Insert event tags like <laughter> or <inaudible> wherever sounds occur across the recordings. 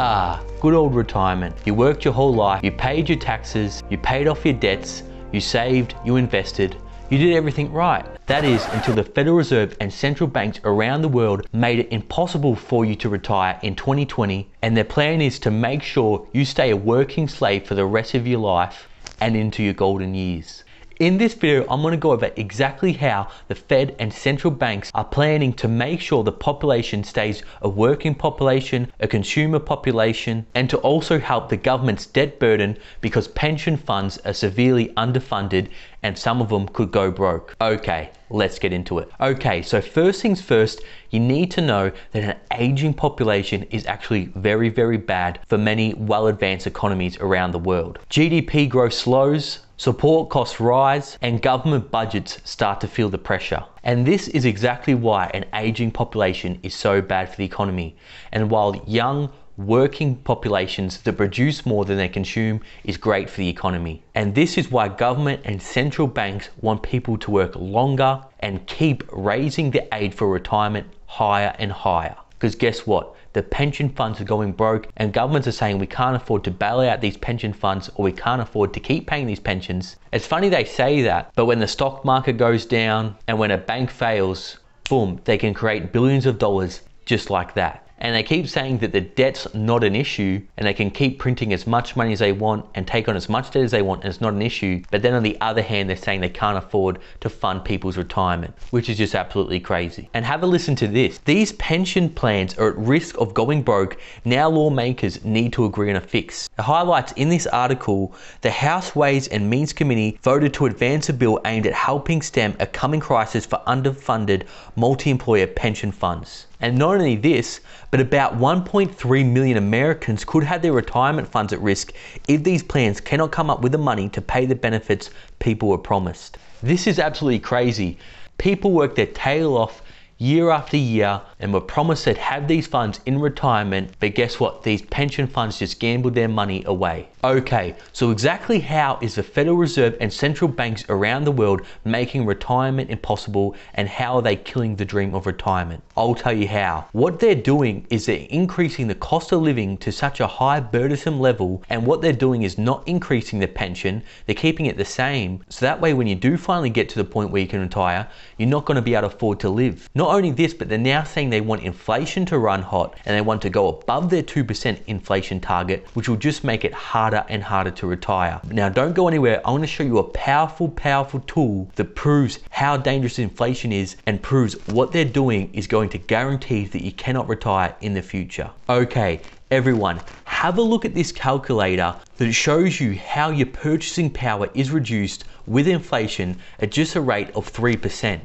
Ah, good old retirement. You worked your whole life, you paid your taxes, you paid off your debts, you saved, you invested, you did everything right. That is until the Federal Reserve and central banks around the world made it impossible for you to retire in 2020 and their plan is to make sure you stay a working slave for the rest of your life and into your golden years. In this video, I'm gonna go over exactly how the Fed and central banks are planning to make sure the population stays a working population, a consumer population, and to also help the government's debt burden because pension funds are severely underfunded and some of them could go broke. Okay, let's get into it. Okay, so first things first, you need to know that an aging population is actually very, very bad for many well advanced economies around the world. GDP growth slows, Support costs rise and government budgets start to feel the pressure. And this is exactly why an aging population is so bad for the economy. And while young, working populations that produce more than they consume is great for the economy. And this is why government and central banks want people to work longer and keep raising the age for retirement higher and higher. Because guess what? the pension funds are going broke, and governments are saying we can't afford to bail out these pension funds or we can't afford to keep paying these pensions. It's funny they say that, but when the stock market goes down and when a bank fails, boom, they can create billions of dollars just like that and they keep saying that the debt's not an issue and they can keep printing as much money as they want and take on as much debt as they want and it's not an issue. But then on the other hand, they're saying they can't afford to fund people's retirement, which is just absolutely crazy. And have a listen to this. These pension plans are at risk of going broke. Now lawmakers need to agree on a fix. The highlights in this article, the House Ways and Means Committee voted to advance a bill aimed at helping stem a coming crisis for underfunded multi-employer pension funds. And not only this, but about 1.3 million Americans could have their retirement funds at risk if these plans cannot come up with the money to pay the benefits people were promised. This is absolutely crazy. People work their tail off year after year and were promised they'd have these funds in retirement, but guess what? These pension funds just gambled their money away. Okay, so exactly how is the Federal Reserve and central banks around the world making retirement impossible and how are they killing the dream of retirement? I'll tell you how. What they're doing is they're increasing the cost of living to such a high burdensome level and what they're doing is not increasing the pension, they're keeping it the same so that way when you do finally get to the point where you can retire, you're not going to be able to afford to live. Not only this, but they're now saying they want inflation to run hot and they want to go above their 2% inflation target, which will just make it harder and harder to retire. Now, don't go anywhere. I want to show you a powerful, powerful tool that proves how dangerous inflation is and proves what they're doing is going to guarantee that you cannot retire in the future. Okay, everyone, have a look at this calculator that shows you how your purchasing power is reduced with inflation at just a rate of 3%.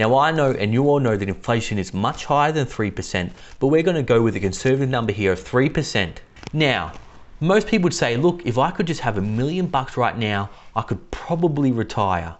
Now, I know and you all know that inflation is much higher than 3%, but we're going to go with a conservative number here of 3%. Now, most people would say, look, if I could just have a million bucks right now, I could probably retire.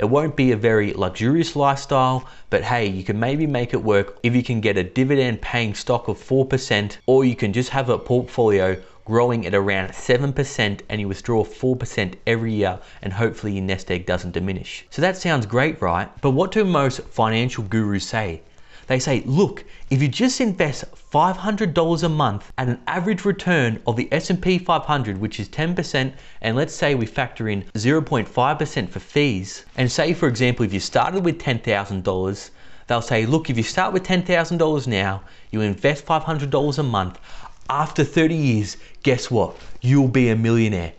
It won't be a very luxurious lifestyle, but hey, you can maybe make it work if you can get a dividend paying stock of 4%, or you can just have a portfolio growing at around 7% and you withdraw 4% every year and hopefully your nest egg doesn't diminish. So that sounds great, right? But what do most financial gurus say? They say, look, if you just invest $500 a month at an average return of the S&P 500, which is 10%, and let's say we factor in 0.5% for fees, and say, for example, if you started with $10,000, they'll say, look, if you start with $10,000 now, you invest $500 a month, after 30 years, guess what? You'll be a millionaire.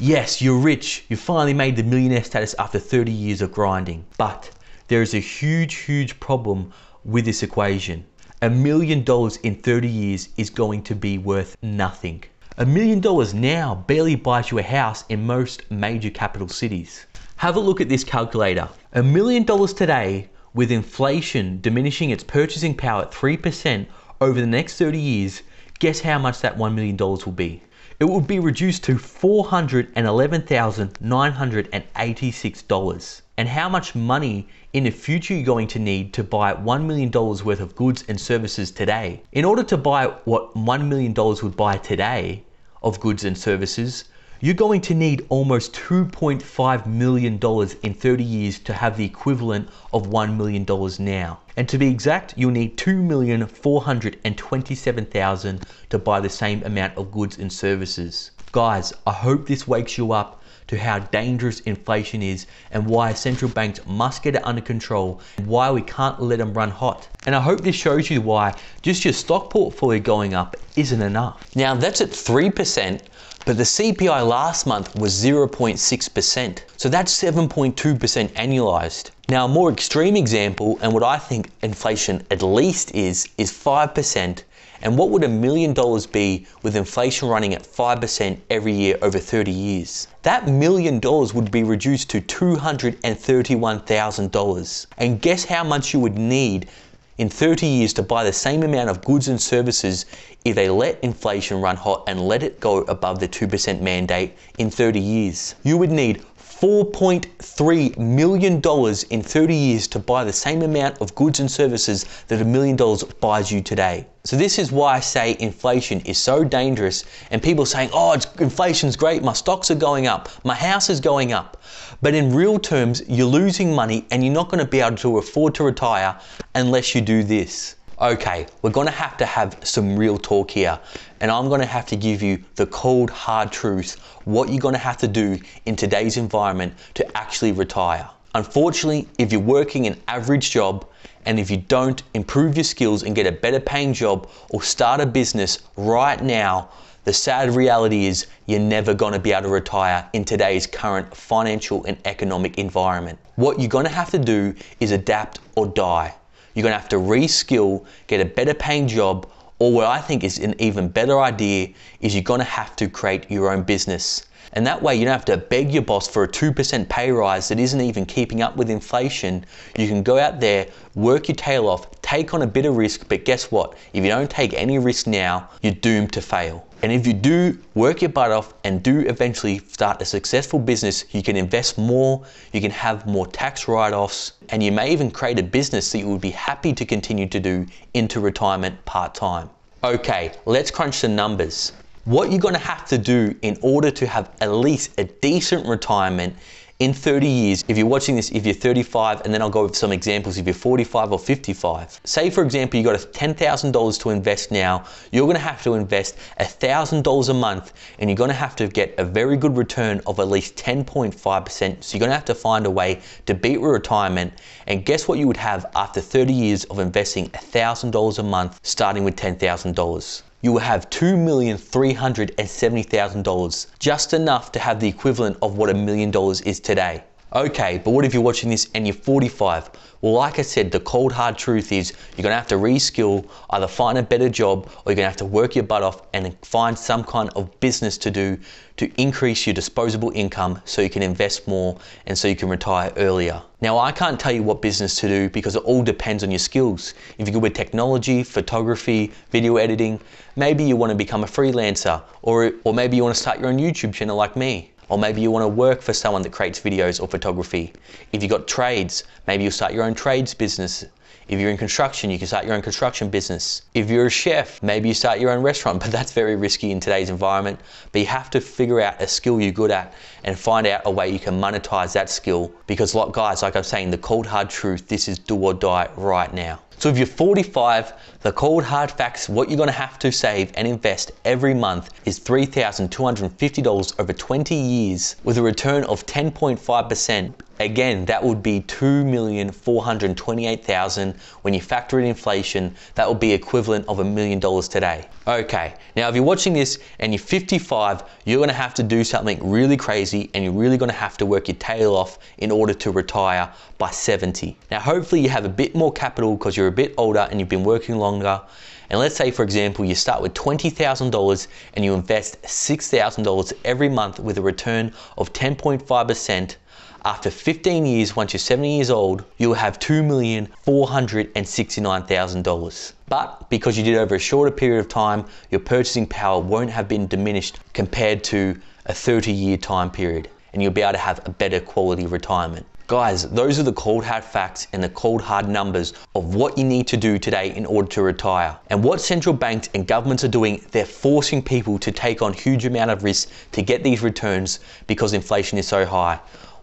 Yes, you're rich. You finally made the millionaire status after 30 years of grinding. But there is a huge, huge problem with this equation. A million dollars in 30 years is going to be worth nothing. A million dollars now barely buys you a house in most major capital cities. Have a look at this calculator. A million dollars today, with inflation diminishing its purchasing power at 3% over the next 30 years, Guess how much that $1 million will be? It will be reduced to $411,986. And how much money in the future you're going to need to buy $1 million worth of goods and services today? In order to buy what $1 million would buy today of goods and services, you're going to need almost $2.5 million in 30 years to have the equivalent of $1 million now. And to be exact, you'll need 2,427,000 to buy the same amount of goods and services. Guys, I hope this wakes you up to how dangerous inflation is and why central banks must get it under control and why we can't let them run hot. And I hope this shows you why just your stock portfolio going up isn't enough. Now that's at 3% but the CPI last month was 0.6%, so that's 7.2% annualized. Now, a more extreme example, and what I think inflation at least is, is 5%. And what would a million dollars be with inflation running at 5% every year over 30 years? That million dollars would be reduced to $231,000. And guess how much you would need in 30 years to buy the same amount of goods and services if they let inflation run hot and let it go above the 2% mandate in 30 years. You would need $4.3 million in 30 years to buy the same amount of goods and services that a million dollars buys you today. So this is why I say inflation is so dangerous and people saying, oh, inflation's great, my stocks are going up, my house is going up. But in real terms, you're losing money and you're not gonna be able to afford to retire unless you do this okay, we're going to have to have some real talk here. And I'm going to have to give you the cold, hard truth what you're going to have to do in today's environment to actually retire. Unfortunately, if you're working an average job and if you don't improve your skills and get a better paying job or start a business right now, the sad reality is you're never going to be able to retire in today's current financial and economic environment. What you're going to have to do is adapt or die. You're going to have to reskill, get a better paying job, or what I think is an even better idea is you're going to have to create your own business. And that way, you don't have to beg your boss for a 2% pay rise that isn't even keeping up with inflation. You can go out there, work your tail off, take on a bit of risk, but guess what? If you don't take any risk now, you're doomed to fail. And if you do work your butt off and do eventually start a successful business, you can invest more, you can have more tax write offs, and you may even create a business that you would be happy to continue to do into retirement part time. Okay, let's crunch the numbers. What you're gonna have to do in order to have at least a decent retirement in 30 years, if you're watching this, if you're 35, and then I'll go with some examples if you're 45 or 55. Say, for example, you got $10,000 to invest now, you're gonna have to invest $1,000 a month, and you're gonna have to get a very good return of at least 10.5%. So you're gonna have to find a way to beat retirement. And guess what you would have after 30 years of investing $1,000 a month, starting with $10,000? you will have $2,370,000, just enough to have the equivalent of what a million dollars is today. Okay, but what if you're watching this and you're 45? Well, like I said, the cold hard truth is you're gonna have to reskill, either find a better job or you're gonna have to work your butt off and find some kind of business to do to increase your disposable income so you can invest more and so you can retire earlier. Now, I can't tell you what business to do because it all depends on your skills. If you're good with technology, photography, video editing, maybe you wanna become a freelancer or, or maybe you wanna start your own YouTube channel like me. Or maybe you want to work for someone that creates videos or photography. If you've got trades, maybe you'll start your own trades business. If you're in construction, you can start your own construction business. If you're a chef, maybe you start your own restaurant, <laughs> but that's very risky in today's environment. But you have to figure out a skill you're good at and find out a way you can monetize that skill. Because, like guys, like I'm saying, the cold hard truth this is do or die right now. So if you're 45, the cold hard facts what you're going to have to save and invest every month is $3,250 over 20 years with a return of 10.5%. Again, that would be 2,428,000 when you factor in inflation, that would be equivalent of a million dollars today. Okay, now if you're watching this and you're 55, you're gonna have to do something really crazy and you're really gonna have to work your tail off in order to retire by 70. Now, hopefully you have a bit more capital because you're a bit older and you've been working longer longer. And let's say, for example, you start with $20,000 and you invest $6,000 every month with a return of 10.5%. After 15 years, once you're 70 years old, you'll have $2,469,000. But because you did over a shorter period of time, your purchasing power won't have been diminished compared to a 30 year time period, and you'll be able to have a better quality retirement. Guys, those are the cold hard facts and the cold hard numbers of what you need to do today in order to retire. And what central banks and governments are doing, they're forcing people to take on huge amount of risk to get these returns because inflation is so high.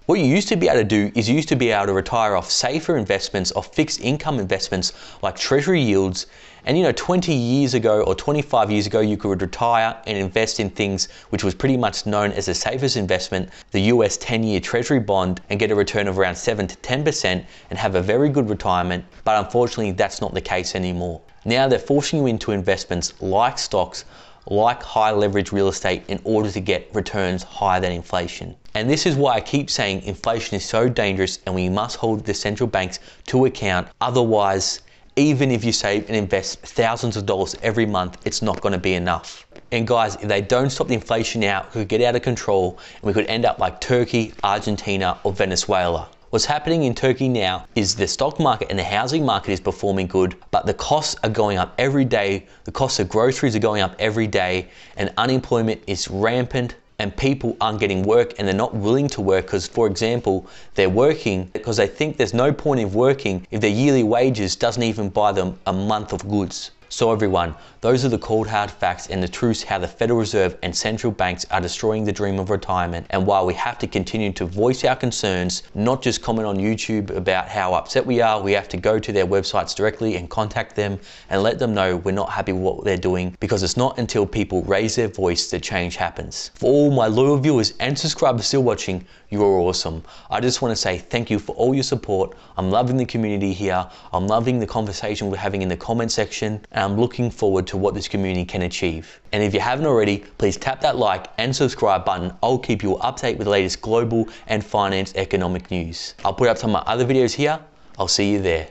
What you used to be able to do is you used to be able to retire off safer investments or fixed income investments like treasury yields. And you know, 20 years ago or 25 years ago, you could retire and invest in things which was pretty much known as the safest investment, the US 10 year treasury bond, and get a return of around 7 to 10% and have a very good retirement. But unfortunately, that's not the case anymore. Now they're forcing you into investments like stocks like high leverage real estate in order to get returns higher than inflation. And this is why I keep saying inflation is so dangerous and we must hold the central banks to account. Otherwise, even if you save and invest thousands of dollars every month, it's not going to be enough. And guys, if they don't stop the inflation out, it could get out of control and we could end up like Turkey, Argentina, or Venezuela. What's happening in Turkey now is the stock market and the housing market is performing good, but the costs are going up every day. The cost of groceries are going up every day, and unemployment is rampant. And people aren't getting work and they're not willing to work because, for example, they're working because they think there's no point in working if their yearly wages doesn't even buy them a month of goods. So everyone, those are the cold hard facts and the truths how the Federal Reserve and central banks are destroying the dream of retirement. And while we have to continue to voice our concerns, not just comment on YouTube about how upset we are, we have to go to their websites directly and contact them and let them know we're not happy with what they're doing because it's not until people raise their voice that change happens. For all my loyal viewers and subscribers still watching, you are awesome. I just want to say thank you for all your support. I'm loving the community here. I'm loving the conversation we're having in the comment section and I'm looking forward to what this community can achieve. And if you haven't already, please tap that like and subscribe button. I'll keep you up to date with the latest global and finance economic news. I'll put up some of my other videos here. I'll see you there.